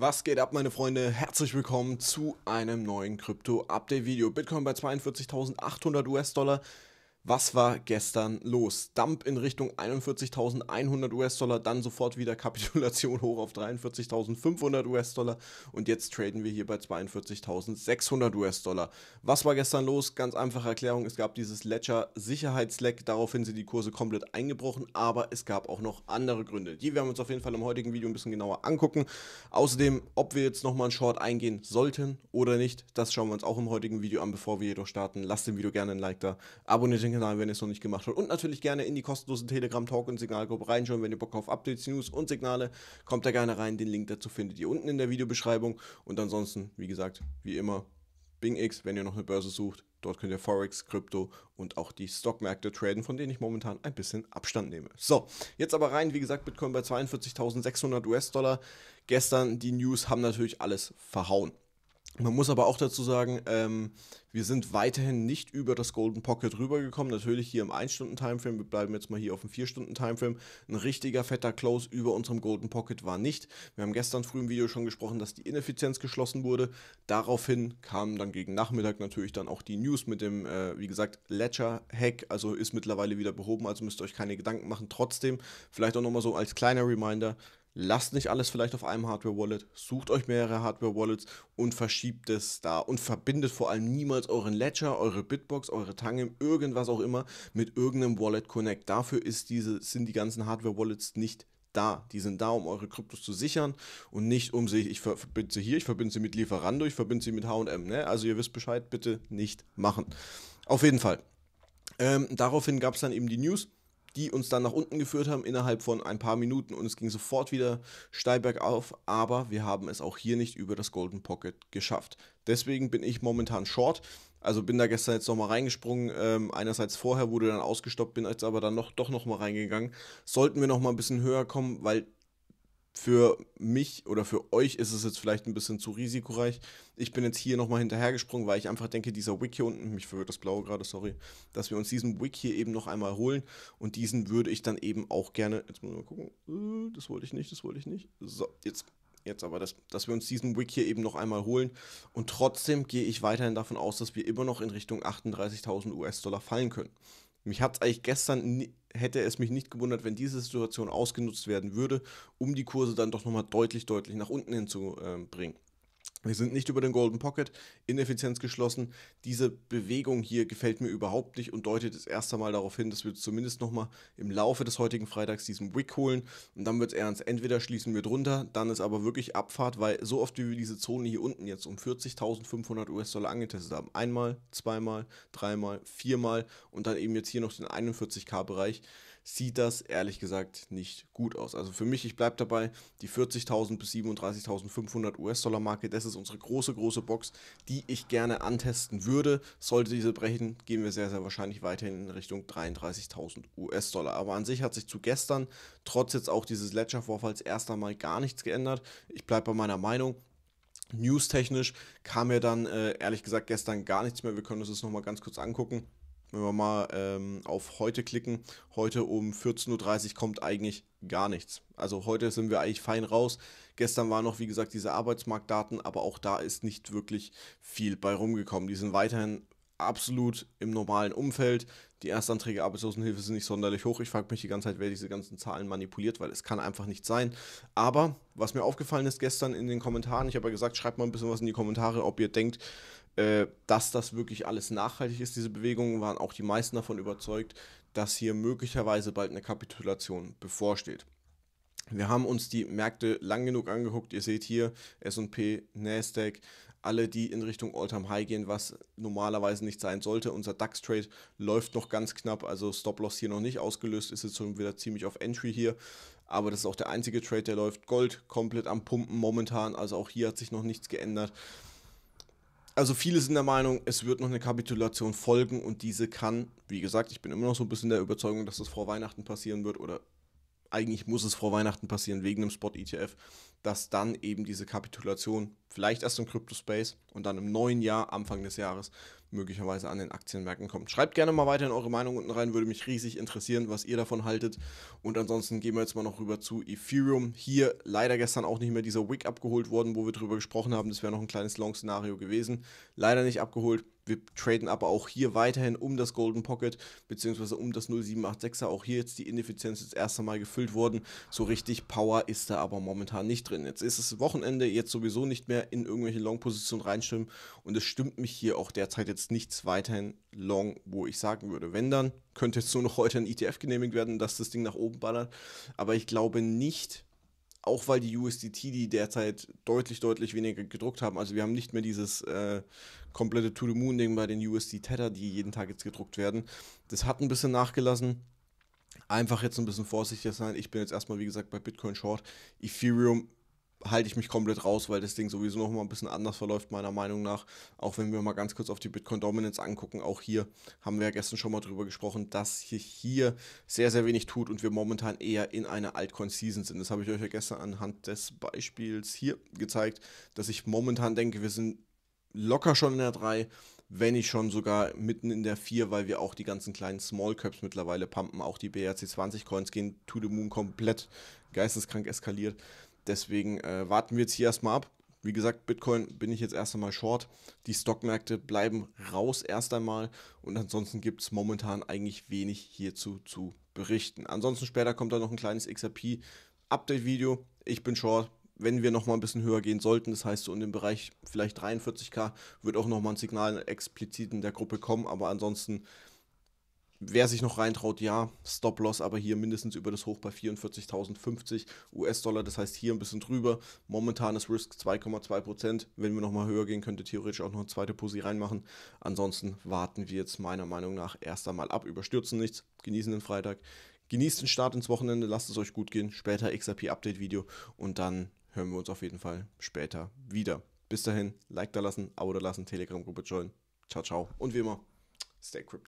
Was geht ab, meine Freunde? Herzlich willkommen zu einem neuen Krypto-Update-Video. Bitcoin bei 42.800 US-Dollar, was war gestern los? Dump in Richtung 41.100 US-Dollar, dann sofort wieder Kapitulation hoch auf 43.500 US-Dollar und jetzt traden wir hier bei 42.600 US-Dollar. Was war gestern los? Ganz einfache Erklärung, es gab dieses Ledger-Sicherheitsleck, daraufhin sind die Kurse komplett eingebrochen, aber es gab auch noch andere Gründe. Die werden wir uns auf jeden Fall im heutigen Video ein bisschen genauer angucken. Außerdem, ob wir jetzt nochmal einen Short eingehen sollten oder nicht, das schauen wir uns auch im heutigen Video an. Bevor wir jedoch starten, lasst dem Video gerne ein Like da, abonniert den Kanal hinein, wenn ihr es noch nicht gemacht habt. Und natürlich gerne in die kostenlosen Telegram-Talk- und Signalgruppe reinschauen, wenn ihr Bock auf Updates, News und Signale, kommt da gerne rein. Den Link dazu findet ihr unten in der Videobeschreibung. Und ansonsten, wie gesagt, wie immer, Bing X, wenn ihr noch eine Börse sucht. Dort könnt ihr Forex, Krypto und auch die Stockmärkte traden, von denen ich momentan ein bisschen Abstand nehme. So, jetzt aber rein, wie gesagt, Bitcoin bei 42.600 US-Dollar. Gestern die News haben natürlich alles verhauen. Man muss aber auch dazu sagen, ähm, wir sind weiterhin nicht über das Golden Pocket rübergekommen. Natürlich hier im 1-Stunden-Timeframe, wir bleiben jetzt mal hier auf dem 4-Stunden-Timeframe. Ein richtiger fetter Close über unserem Golden Pocket war nicht. Wir haben gestern früh im Video schon gesprochen, dass die Ineffizienz geschlossen wurde. Daraufhin kamen dann gegen Nachmittag natürlich dann auch die News mit dem, äh, wie gesagt, Ledger-Hack. Also ist mittlerweile wieder behoben, also müsst ihr euch keine Gedanken machen. Trotzdem, vielleicht auch nochmal so als kleiner Reminder, lasst nicht alles vielleicht auf einem Hardware-Wallet, sucht euch mehrere Hardware-Wallets und verschiebt es da und verbindet vor allem niemals euren Ledger, eure Bitbox, eure Tangem, irgendwas auch immer mit irgendeinem Wallet Connect. Dafür ist diese, sind die ganzen Hardware-Wallets nicht da. Die sind da, um eure Kryptos zu sichern und nicht um sich, ich verbinde sie hier, ich verbinde sie mit Lieferando, ich verbinde sie mit HM. Ne? Also ihr wisst Bescheid, bitte nicht machen. Auf jeden Fall. Ähm, daraufhin gab es dann eben die News die uns dann nach unten geführt haben innerhalb von ein paar Minuten und es ging sofort wieder steil bergauf, aber wir haben es auch hier nicht über das Golden Pocket geschafft. Deswegen bin ich momentan short, also bin da gestern jetzt nochmal reingesprungen. Ähm, einerseits vorher wurde dann ausgestoppt, bin jetzt aber dann noch, doch nochmal reingegangen. Sollten wir nochmal ein bisschen höher kommen, weil für mich oder für euch ist es jetzt vielleicht ein bisschen zu risikoreich. Ich bin jetzt hier nochmal hinterhergesprungen, weil ich einfach denke, dieser Wick hier unten, mich verwirrt das Blaue gerade, sorry, dass wir uns diesen Wick hier eben noch einmal holen und diesen würde ich dann eben auch gerne, jetzt muss ich mal gucken, äh, das wollte ich nicht, das wollte ich nicht, so, jetzt jetzt aber, das, dass wir uns diesen Wick hier eben noch einmal holen. Und trotzdem gehe ich weiterhin davon aus, dass wir immer noch in Richtung 38.000 US-Dollar fallen können. Mich hat es eigentlich gestern hätte es mich nicht gewundert, wenn diese Situation ausgenutzt werden würde, um die Kurse dann doch nochmal deutlich, deutlich nach unten hinzubringen. Ähm, wir sind nicht über den Golden Pocket, Ineffizienz geschlossen. Diese Bewegung hier gefällt mir überhaupt nicht und deutet das erste Mal darauf hin, dass wir zumindest nochmal im Laufe des heutigen Freitags diesen Wick holen. Und dann wird es ernst. Entweder schließen wir drunter, dann ist aber wirklich Abfahrt, weil so oft wie wir diese Zone hier unten jetzt um 40.500 US-Dollar angetestet haben. Einmal, zweimal, dreimal, viermal und dann eben jetzt hier noch den 41k-Bereich sieht das ehrlich gesagt nicht gut aus. Also für mich, ich bleibe dabei, die 40.000 bis 37.500 US-Dollar-Marke, das ist unsere große, große Box, die ich gerne antesten würde. Sollte diese brechen, gehen wir sehr, sehr wahrscheinlich weiterhin in Richtung 33.000 US-Dollar. Aber an sich hat sich zu gestern, trotz jetzt auch dieses Ledger-Vorfalls, erst einmal gar nichts geändert. Ich bleibe bei meiner Meinung, News-technisch kam mir dann äh, ehrlich gesagt gestern gar nichts mehr. Wir können uns das nochmal ganz kurz angucken wenn wir mal ähm, auf heute klicken, heute um 14.30 Uhr kommt eigentlich gar nichts. Also heute sind wir eigentlich fein raus. Gestern waren noch, wie gesagt, diese Arbeitsmarktdaten, aber auch da ist nicht wirklich viel bei rumgekommen. Die sind weiterhin absolut im normalen Umfeld. Die Erstanträge Arbeitslosenhilfe sind nicht sonderlich hoch. Ich frage mich die ganze Zeit, wer diese ganzen Zahlen manipuliert, weil es kann einfach nicht sein. Aber was mir aufgefallen ist gestern in den Kommentaren, ich habe ja gesagt, schreibt mal ein bisschen was in die Kommentare, ob ihr denkt, äh, dass das wirklich alles nachhaltig ist. Diese Bewegung, waren auch die meisten davon überzeugt, dass hier möglicherweise bald eine Kapitulation bevorsteht. Wir haben uns die Märkte lang genug angeguckt. Ihr seht hier SP, Nasdaq, alle, die in Richtung All-Time-High gehen, was normalerweise nicht sein sollte. Unser DAX-Trade läuft noch ganz knapp, also Stop-Loss hier noch nicht ausgelöst, ist jetzt schon wieder ziemlich auf Entry hier. Aber das ist auch der einzige Trade, der läuft. Gold komplett am Pumpen momentan, also auch hier hat sich noch nichts geändert. Also viele sind der Meinung, es wird noch eine Kapitulation folgen und diese kann, wie gesagt, ich bin immer noch so ein bisschen der Überzeugung, dass das vor Weihnachten passieren wird oder eigentlich muss es vor Weihnachten passieren, wegen einem Spot-ETF, dass dann eben diese Kapitulation, vielleicht erst im Crypto-Space und dann im neuen Jahr, Anfang des Jahres, möglicherweise an den Aktienmärkten kommt. Schreibt gerne mal weiterhin eure Meinung unten rein, würde mich riesig interessieren, was ihr davon haltet. Und ansonsten gehen wir jetzt mal noch rüber zu Ethereum. Hier leider gestern auch nicht mehr dieser Wick abgeholt worden, wo wir drüber gesprochen haben. Das wäre noch ein kleines Long-Szenario gewesen. Leider nicht abgeholt. Wir traden aber auch hier weiterhin um das Golden Pocket beziehungsweise um das 0786er. Auch hier jetzt die Ineffizienz das erste Mal gefüllt worden. So richtig Power ist da aber momentan nicht drin. Jetzt ist es Wochenende, jetzt sowieso nicht mehr in irgendwelche Long-Positionen reinstimmen und es stimmt mich hier auch derzeit jetzt jetzt nichts weiterhin long, wo ich sagen würde, wenn dann, könnte jetzt nur noch heute ein ETF genehmigt werden, dass das Ding nach oben ballert. Aber ich glaube nicht, auch weil die USDT die derzeit deutlich, deutlich weniger gedruckt haben. Also wir haben nicht mehr dieses äh, komplette To-the-Moon-Ding bei den usdt tether die jeden Tag jetzt gedruckt werden. Das hat ein bisschen nachgelassen. Einfach jetzt ein bisschen vorsichtiger sein. Ich bin jetzt erstmal, wie gesagt, bei Bitcoin Short. Ethereum halte ich mich komplett raus, weil das Ding sowieso noch mal ein bisschen anders verläuft, meiner Meinung nach. Auch wenn wir mal ganz kurz auf die Bitcoin Dominance angucken, auch hier haben wir ja gestern schon mal drüber gesprochen, dass sich hier sehr, sehr wenig tut und wir momentan eher in einer Altcoin-Season sind. Das habe ich euch ja gestern anhand des Beispiels hier gezeigt, dass ich momentan denke, wir sind locker schon in der 3 wenn nicht schon sogar mitten in der 4, weil wir auch die ganzen kleinen Small Caps mittlerweile pumpen. Auch die BRC20 Coins gehen to the moon komplett geisteskrank eskaliert. Deswegen äh, warten wir jetzt hier erstmal ab. Wie gesagt, Bitcoin bin ich jetzt erst einmal short. Die Stockmärkte bleiben raus erst einmal und ansonsten gibt es momentan eigentlich wenig hierzu zu berichten. Ansonsten später kommt da noch ein kleines XRP-Update-Video. Ich bin short, wenn wir nochmal ein bisschen höher gehen sollten, das heißt so in dem Bereich vielleicht 43k, wird auch nochmal ein Signal explizit in der Gruppe kommen, aber ansonsten Wer sich noch reintraut, ja, Stop-Loss, aber hier mindestens über das Hoch bei 44.050 US-Dollar, das heißt hier ein bisschen drüber. Momentanes Risk 2,2%. Wenn wir nochmal höher gehen, könnte theoretisch auch noch eine zweite Pussy reinmachen. Ansonsten warten wir jetzt meiner Meinung nach erst einmal ab, überstürzen nichts, genießen den Freitag, genießt den Start ins Wochenende, lasst es euch gut gehen. Später XRP-Update-Video und dann hören wir uns auf jeden Fall später wieder. Bis dahin, Like da lassen, Abo da lassen, Telegram-Gruppe joinen. Ciao, ciao. Und wie immer, stay crypto.